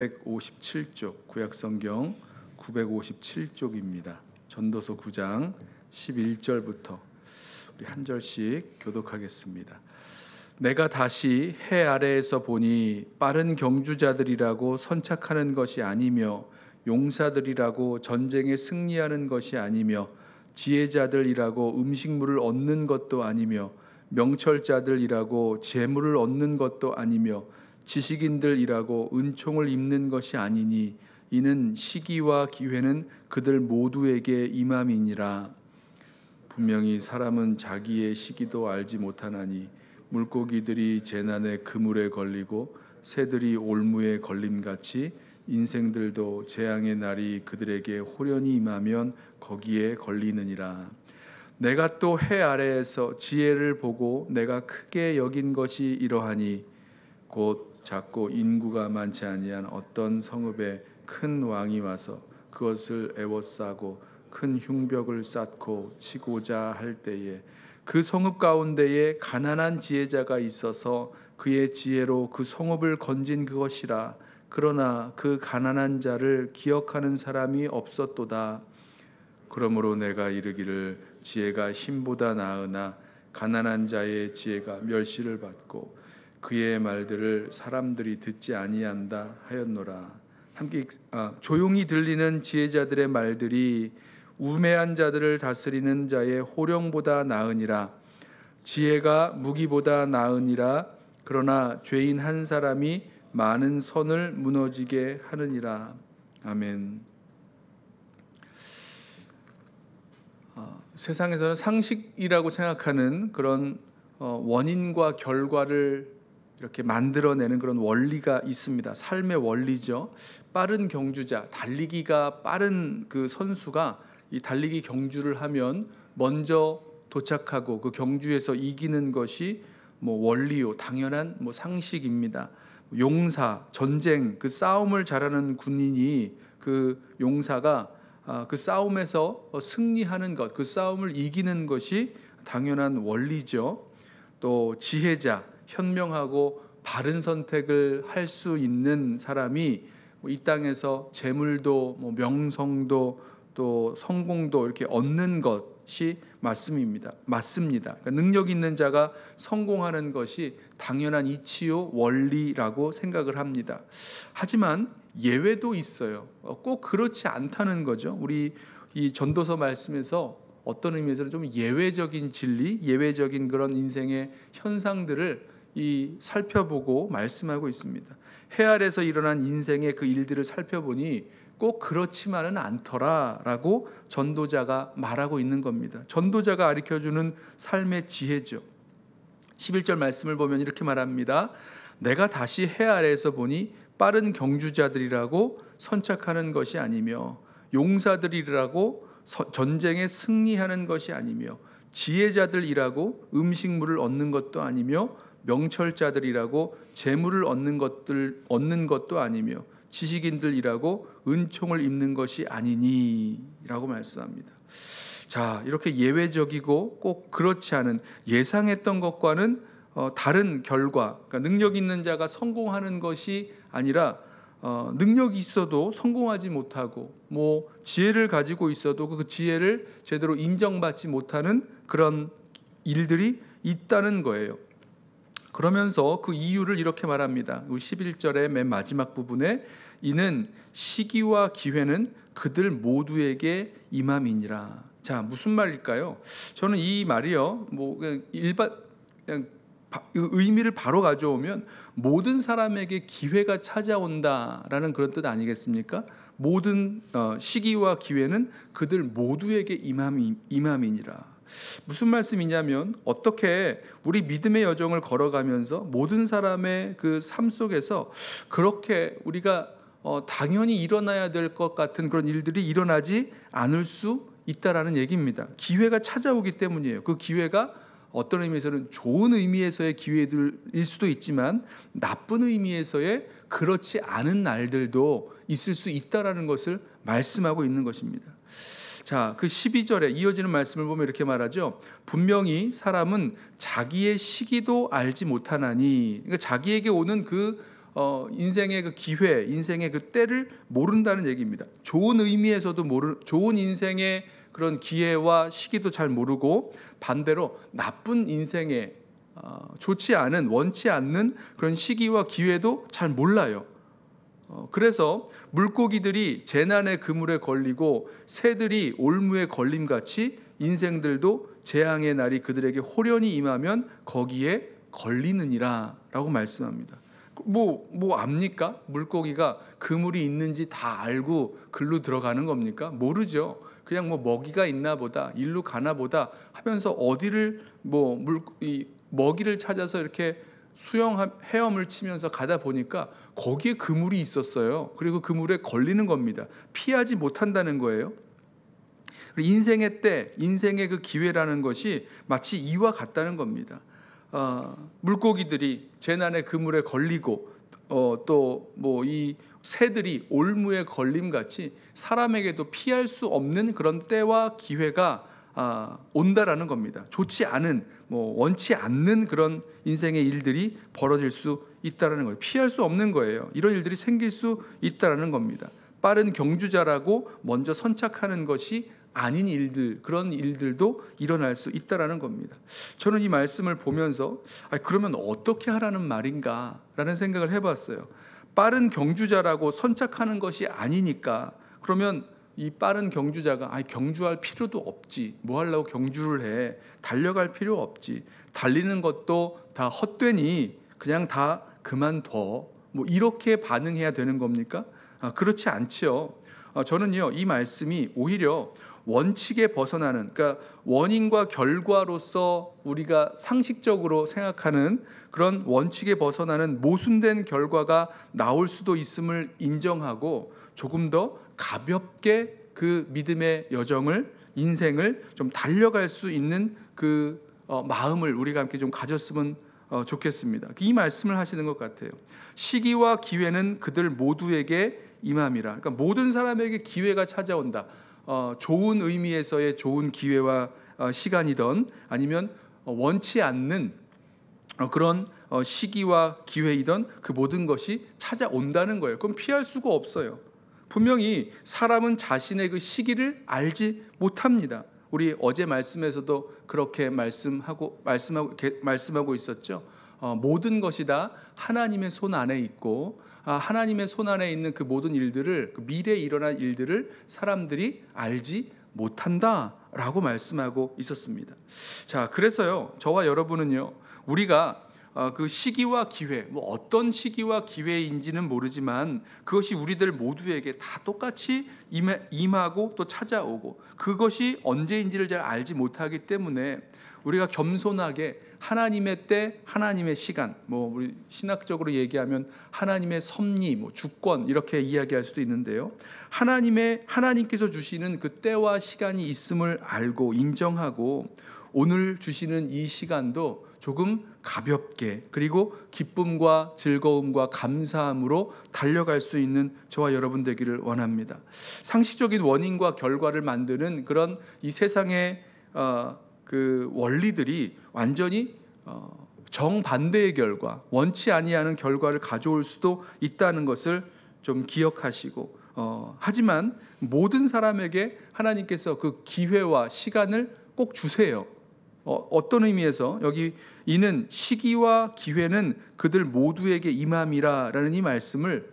957쪽 구약성경 957쪽입니다. 전도서 9장 11절부터 우리 한 절씩 교독하겠습니다. 내가 다시 해 아래에서 보니 빠른 경주자들이라고 선착하는 것이 아니며 용사들이라고 전쟁에 승리하는 것이 아니며 지혜자들이라고 음식물을 얻는 것도 아니며 명철자들이라고 재물을 얻는 것도 아니며 지식인들이라고 은총을 입는 것이 아니니 이는 시기와 기회는 그들 모두에게 임함이니라 분명히 사람은 자기의 시기도 알지 못하나니 물고기들이 재난의 그물에 걸리고 새들이 올무에 걸림같이 인생들도 재앙의 날이 그들에게 호련히 임하면 거기에 걸리느니라. 내가 또 해 아래에서 지혜를 보고 내가 크게 여긴 것이 이러하니 곧 작고 인구가 많지 아니한 어떤 성읍에 큰 왕이 와서 그것을 애워싸고 큰 흉벽을 쌓고 치고자 할 때에 그 성읍 가운데에 가난한 지혜자가 있어서 그의 지혜로 그 성읍을 건진 그것이라 그러나 그 가난한 자를 기억하는 사람이 없었도다 그러므로 내가 이르기를 지혜가 힘보다 나으나 가난한 자의 지혜가 멸시를 받고 그의 말들을 사람들이 듣지 아니한다 하였노라. 함께 아, 조용히 들리는 지혜자들의 말들이 우매한 자들을 다스리는 자의 호령보다 나으니라. 지혜가 무기보다 나으니라. 그러나 죄인 한 사람이 많은 선을 무너지게 하느니라. 아멘. 어, 세상에서는 상식이라고 생각하는 그런 어, 원인과 결과를 이렇게 만들어내는 그런 원리가 있습니다. 삶의 원리죠. 빠른 경주자, 달리기가 빠른 그 선수가 이 달리기 경주를 하면 먼저 도착하고 그 경주에서 이기는 것이 뭐 원리요, 당연한 뭐 상식입니다. 용사, 전쟁, 그 싸움을 잘하는 군인이 그 용사가 아, 그 싸움에서 어, 승리하는 것, 그 싸움을 이기는 것이 당연한 원리죠. 또 지혜자, 현명하고 바른 선택을 할 수 있는 사람이 뭐 이 땅에서 재물도 뭐 명성도 또 성공도 이렇게 얻는 것이 맞습니다. 맞습니다. 그러니까 능력 있는 자가 성공하는 것이 당연한 이치요 원리라고 생각을 합니다. 하지만 예외도 있어요. 어, 꼭 그렇지 않다는 거죠. 우리 이 전도서 말씀에서 어떤 의미에서는 좀 예외적인 진리, 예외적인 그런 인생의 현상들을 이 살펴보고 말씀하고 있습니다. 해 아래서 일어난 인생의 그 일들을 살펴보니 꼭 그렇지만은 않더라라고 전도자가 말하고 있는 겁니다. 전도자가 가르쳐 주는 삶의 지혜죠. 11절 말씀을 보면 이렇게 말합니다. 내가 다시 해 아래에서 보니 빠른 경주자들이라고 선착하는 것이 아니며 용사들이라고 전쟁에 승리하는 것이 아니며 지혜자들이라고 음식물을 얻는 것도 아니며 명철자들이라고 재물을 얻는 것들 얻는 것도 아니며 지식인들이라고 은총을 입는 것이 아니니라고 말씀합니다. 자, 이렇게 예외적이고 꼭 그렇지 않은 예상했던 것과는 어, 다른 결과, 그러니까 능력 있는 자가 성공하는 것이 아니라 어, 능력이 있어도 성공하지 못하고 뭐 지혜를 가지고 있어도 그 지혜를 제대로 인정받지 못하는 그런 일들이 있다는 거예요. 그러면서 그 이유를 이렇게 말합니다. 11절의 그 맨 마지막 부분에 이는 시기와 기회는 그들 모두에게 임함이니라. 자, 무슨 말일까요? 저는 이 말이요. 뭐 일반 그냥 그 의미를 바로 가져오면 모든 사람에게 기회가 찾아온다라는 그런 뜻 아니겠습니까? 모든 어, 시기와 기회는 그들 모두에게 임함이, 임함이니라. 무슨 말씀이냐면 어떻게 우리 믿음의 여정을 걸어가면서 모든 사람의 그 삶 속에서 그렇게 우리가 어, 당연히 일어나야 될 것 같은 그런 일들이 일어나지 않을 수 있다라는 얘기입니다. 기회가 찾아오기 때문이에요. 그 기회가 어떤 의미에서는 좋은 의미에서의 기회들일 수도 있지만 나쁜 의미에서의 그렇지 않은 날들도 있을 수 있다라는 것을 말씀하고 있는 것입니다. 자, 그 12절에 이어지는 말씀을 보면 이렇게 말하죠. 분명히 사람은 자기의 시기도 알지 못하나니. 그러니까 자기에게 오는 그 어, 인생의 그 기회, 인생의 그 때를 모른다는 얘기입니다. 좋은 의미에서도 모르, 좋은 인생의 그런 기회와 시기도 잘 모르고 반대로 나쁜 인생의 어, 좋지 않은 원치 않는 그런 시기와 기회도 잘 몰라요. 어, 그래서 물고기들이 재난의 그물에 걸리고 새들이 올무에 걸림 같이 인생들도 재앙의 날이 그들에게 호련히 임하면 거기에 걸리느니라라고 말씀합니다. 뭐뭐 뭐 압니까? 물고기가 그물이 있는지 다 알고 글로 들어가는 겁니까? 모르죠. 그냥 뭐 먹이가 있나 보다, 일로 가나 보다 하면서 어디를 뭐물이 먹이를 찾아서 이렇게 수영 헤엄을 치면서 가다 보니까 거기에 그물이 있었어요. 그리고 그물에 걸리는 겁니다. 피하지 못한다는 거예요. 인생의 때, 인생의 그 기회라는 것이 마치 이와 같다는 겁니다. 어, 물고기들이 재난의 그물에 걸리고 어, 또뭐 이 새들이 올무에 걸림 같이 사람에게도 피할 수 없는 그런 때와 기회가 아, 온다라는 겁니다. 좋지 않은 뭐 원치 않는 그런 인생의 일들이 벌어질 수 있다라는 거예요. 피할 수 없는 거예요. 이런 일들이 생길 수 있다라는 겁니다. 빠른 경주자라고 먼저 선착하는 것이 아닌 일들 그런 일들도 일어날 수 있다라는 겁니다. 저는 이 말씀을 보면서 아, 그러면 어떻게 하라는 말인가라는 생각을 해봤어요. 빠른 경주자라고 선착하는 것이 아니니까 그러면 이 빠른 경주자가 아 경주할 필요도 없지 뭐 하려고 경주를 해 달려갈 필요 없지 달리는 것도 다 헛되니 그냥 다 그만둬 뭐 이렇게 반응해야 되는 겁니까? 아, 그렇지 않지요. 아, 저는요 이 말씀이 오히려 원칙에 벗어나는 그러니까 원인과 결과로서 우리가 상식적으로 생각하는 그런 원칙에 벗어나는 모순된 결과가 나올 수도 있음을 인정하고 조금 더 가볍게 그 믿음의 여정을 인생을 좀 달려갈 수 있는 그 어, 마음을 우리가 함께 좀 가졌으면 어, 좋겠습니다. 이 말씀을 하시는 것 같아요. 시기와 기회는 그들 모두에게 임함이라. 그러니까 모든 사람에게 기회가 찾아온다. 어, 좋은 의미에서의 좋은 기회와 어, 시간이던 아니면 어, 원치 않는 어, 그런 시기와 기회이던 그 모든 것이 찾아온다는 거예요. 그럼 피할 수가 없어요. 분명히 사람은 자신의 그 시기를 알지 못합니다. 우리 어제 말씀에서도 그렇게 말씀하고 말씀하고 말씀하고 있었죠. 어, 모든 것이 다 하나님의 손 안에 있고 아, 하나님의 손 안에 있는 그 모든 일들을 그 미래에 일어날 일들을 사람들이 알지 못한다라고 말씀하고 있었습니다. 자, 그래서요. 저와 여러분은요. 우리가 어, 그 시기와 기회, 뭐 어떤 시기와 기회인지는 모르지만 그것이 우리들 모두에게 다 똑같이 임하고 또 찾아오고 그것이 언제인지를 잘 알지 못하기 때문에 우리가 겸손하게 하나님의 때, 하나님의 시간, 뭐 우리 신학적으로 얘기하면 하나님의 섭리, 뭐 주권 이렇게 이야기할 수도 있는데요. 하나님의 하나님께서 주시는 그 때와 시간이 있음을 알고 인정하고 오늘 주시는 이 시간도 조금 가볍게 그리고 기쁨과 즐거움과 감사함으로 달려갈 수 있는 저와 여러분 되기를 원합니다. 상식적인 원인과 결과를 만드는 그런 이 세상의 어, 그 원리들이 완전히 어, 정반대의 결과, 원치 아니하는 결과를 가져올 수도 있다는 것을 좀 기억하시고 어, 하지만 모든 사람에게 하나님께서 그 기회와 시간을 꼭 주세요. 어, 떤 의미에서 여기 이는 시기와 기회는 그들 모두에게 임함이라라는 이 말씀을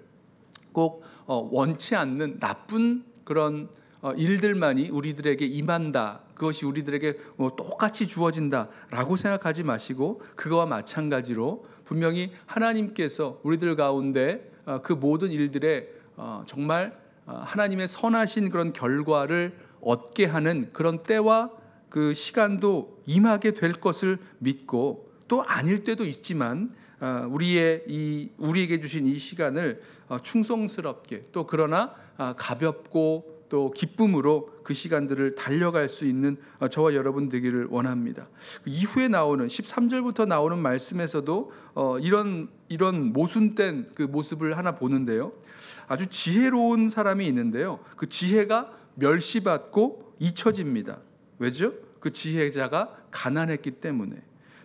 꼭 어, 원치 않는 나쁜 그런 어, 일들만이 우리들에게 임한다. 그것이 우리들에게 뭐 똑같이 주어진다라고 생각하지 마시고 그거와 마찬가지로 분명히 하나님께서 우리들 가운데 어, 그 모든 일들에 어, 정말 어, 하나님의 선하신 그런 결과를 얻게 하는 그런 때와 그 시간도 임하게 될 것을 믿고 또 아닐 때도 있지만 어, 우리의 이 우리에게 주신 이 시간을 어, 충성스럽게 또 그러나 아, 가볍고 또 기쁨으로 그 시간들을 달려갈 수 있는 어, 저와 여러분 되기를 원합니다. 그 이후에 나오는 13절부터 나오는 말씀에서도 이런 이런 모순된 그 모습을 하나 보는데요. 아주 지혜로운 사람이 있는데요. 그 지혜가 멸시받고 잊혀집니다. 왜죠? 그 지혜자가 가난했기 때문에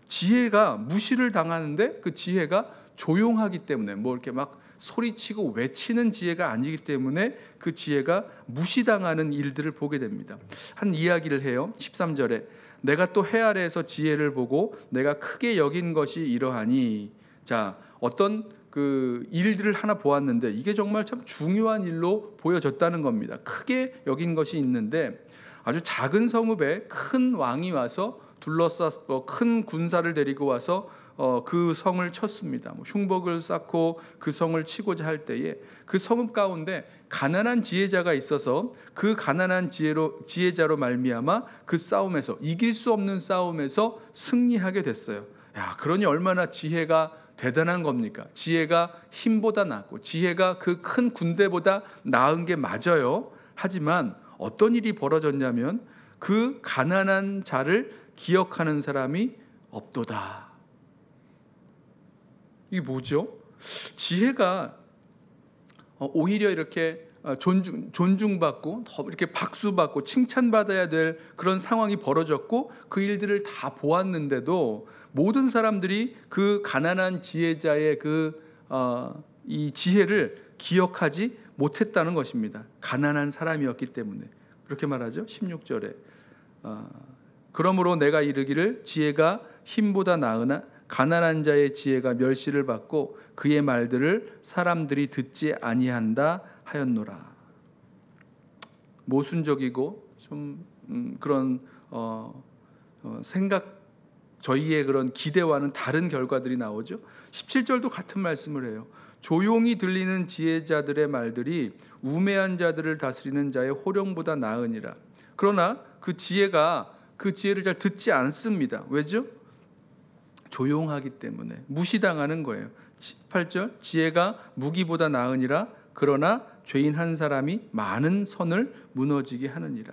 지혜가 무시를 당하는데 그 지혜가 조용하기 때문에 뭐 이렇게 막 소리치고 외치는 지혜가 아니기 때문에 그 지혜가 무시당하는 일들을 보게 됩니다. 한 이야기를 해요. 13절에 내가 또 해 아래에서 지혜를 보고 내가 크게 여긴 것이 이러하니 자, 어떤 그 일들을 하나 보았는데 이게 정말 참 중요한 일로 보여졌다는 겁니다. 크게 여긴 것이 있는데 아주 작은 성읍에 큰 왕이 와서 둘러싸서 뭐 큰 군사를 데리고 와서 어, 그 성을 쳤습니다. 뭐 흉복을 쌓고 그 성을 치고자 할 때에 그 성읍 가운데 가난한 지혜자가 있어서 그 가난한 지혜로 지혜자로 말미암아 그 싸움에서 이길 수 없는 싸움에서 승리하게 됐어요. 야, 그러니 얼마나 지혜가 대단한 겁니까? 지혜가 힘보다 낫고 지혜가 그 큰 군대보다 나은 게 맞아요. 하지만 어떤 일이 벌어졌냐면 그 가난한 자를 기억하는 사람이 없도다. 이게 뭐죠? 지혜가 어, 오히려 이렇게 어, 존중, 존중받고 더 이렇게 박수받고 칭찬받아야 될 그런 상황이 벌어졌고 그 일들을 다 보았는데도 모든 사람들이 그 가난한 지혜자의 그, 어, 지혜를 기억하지 못했다는 것입니다. 가난한 사람이었기 때문에 그렇게 말하죠. 16절에 어, 그러므로 내가 이르기를 지혜가 힘보다 나으나 가난한 자의 지혜가 멸시를 받고 그의 말들을 사람들이 듣지 아니한다 하였노라. 모순적이고 좀 음, 그런 어, 어, 생각 저희의 그런 기대와는 다른 결과들이 나오죠. 17절도 같은 말씀을 해요. 조용히 들리는 지혜자들의 말들이 우매한 자들을 다스리는 자의 호령보다 나으니라. 그러나 그 지혜가 그 지혜를 잘 듣지 않습니다. 왜죠? 조용하기 때문에 무시당하는 거예요. 8절 지혜가 무기보다 나으니라 그러나 죄인 한 사람이 많은 선을 무너지게 하느니라.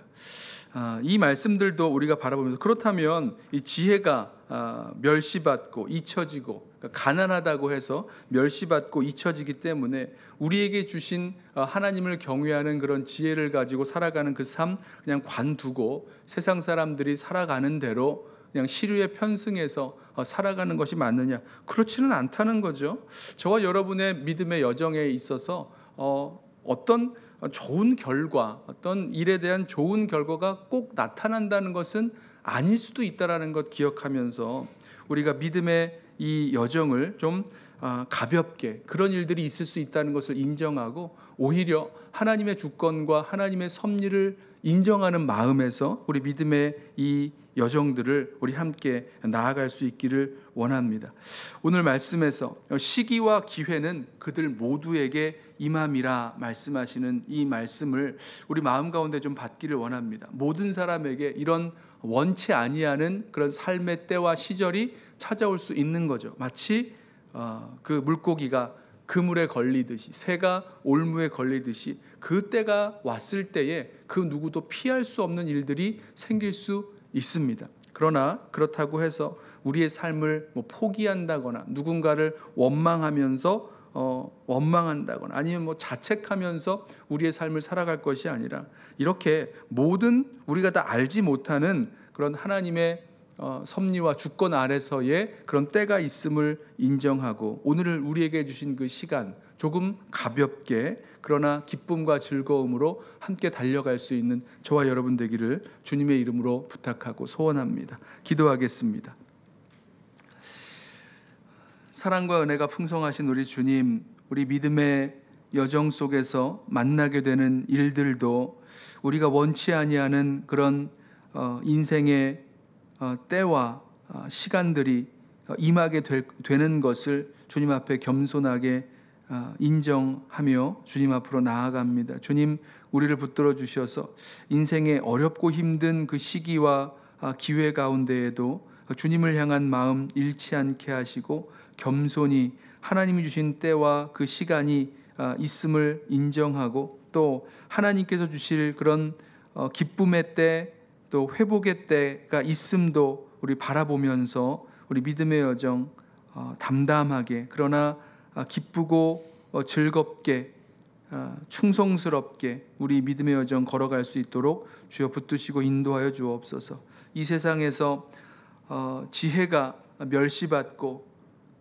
아, 이 말씀들도 우리가 바라보면서 그렇다면 이 지혜가 아, 멸시받고 잊혀지고 그러니까 가난하다고 해서 멸시받고 잊혀지기 때문에 우리에게 주신 아, 하나님을 경외하는 그런 지혜를 가지고 살아가는 그 삶 그냥 관두고 세상 사람들이 살아가는 대로 그냥 시류에 편승해서 어, 살아가는 것이 맞느냐? 그렇지는 않다는 거죠. 저와 여러분의 믿음의 여정에 있어서 어, 어떤 좋은 결과, 어떤 일에 대한 좋은 결과가 꼭 나타난다는 것은 아닐 수도 있다라는 것 기억하면서 우리가 믿음의 이 여정을 좀 아, 가볍게 그런 일들이 있을 수 있다는 것을 인정하고 오히려 하나님의 주권과 하나님의 섭리를 인정하는 마음에서 우리 믿음의 이 여정들을 우리 함께 나아갈 수 있기를 원합니다. 오늘 말씀에서 시기와 기회는 그들 모두에게 임함이라 말씀하시는 이 말씀을 우리 마음 가운데 좀 받기를 원합니다. 모든 사람에게 이런 원치 아니하는 그런 삶의 때와 시절이 찾아올 수 있는 거죠. 마치 어, 그 물고기가 그물에 걸리듯이 새가 올무에 걸리듯이 그 때가 왔을 때에 그 누구도 피할 수 없는 일들이 생길 수 있습니다. 그러나 그렇다고 해서 우리의 삶을 뭐 포기한다거나 누군가를 원망하면서 어, 원망한다거나 아니면 뭐 자책하면서 우리의 삶을 살아갈 것이 아니라 이렇게 모든 우리가 다 알지 못하는 그런 하나님의 어, 섭리와 주권 아래서의 그런 때가 있음을 인정하고 오늘을 우리에게 주신 그 시간 조금 가볍게 그러나 기쁨과 즐거움으로 함께 달려갈 수 있는 저와 여러분 되기를 주님의 이름으로 부탁하고 소원합니다. 기도하겠습니다. 사랑과 은혜가 풍성하신 우리 주님, 우리 믿음의 여정 속에서 만나게 되는 일들도 우리가 원치 아니하는 그런 어, 인생의 어, 때와 어, 시간들이 어, 임하게 되는 것을 주님 앞에 겸손하게 인정하며 주님 앞으로 나아갑니다. 주님, 우리를 붙들어 주셔서 인생의 어렵고 힘든 그 시기와 기회 가운데에도 주님을 향한 마음 잃지 않게 하시고 겸손히 하나님이 주신 때와 그 시간이 있음을 인정하고 또 하나님께서 주실 그런 기쁨의 때또 회복의 때가 있음도 우리 바라보면서 우리 믿음의 여정 어, 담담하게 그러나 어, 기쁘고 어, 즐겁게 충성스럽게 우리 믿음의 여정 걸어갈 수 있도록 주여 붙드시고 인도하여 주옵소서. 이 세상에서 지혜가 멸시받고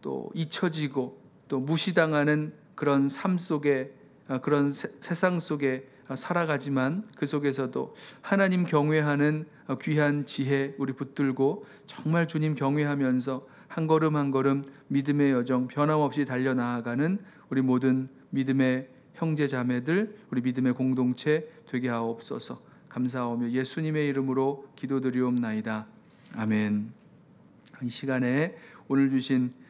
또 잊혀지고 또 무시당하는 그런 삶 속에 그런 세, 상 속에 어, 살아가지만 그 속에서도 하나님 경외하는 어, 귀한 지혜 우리 붙들고 정말 주님 경외하면서 한 걸음 한 걸음 믿음의 여정 변함없이 달려 나아가는 우리 모든 믿음의 형제 자매들 우리 믿음의 공동체 되게 하옵소서. 감사하며 예수님의 이름으로 기도드리옵나이다. 아멘. 이 시간에 오늘 주신